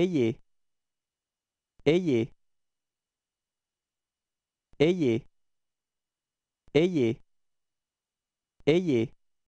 ý gì ý gì ý gì ý gì ý gì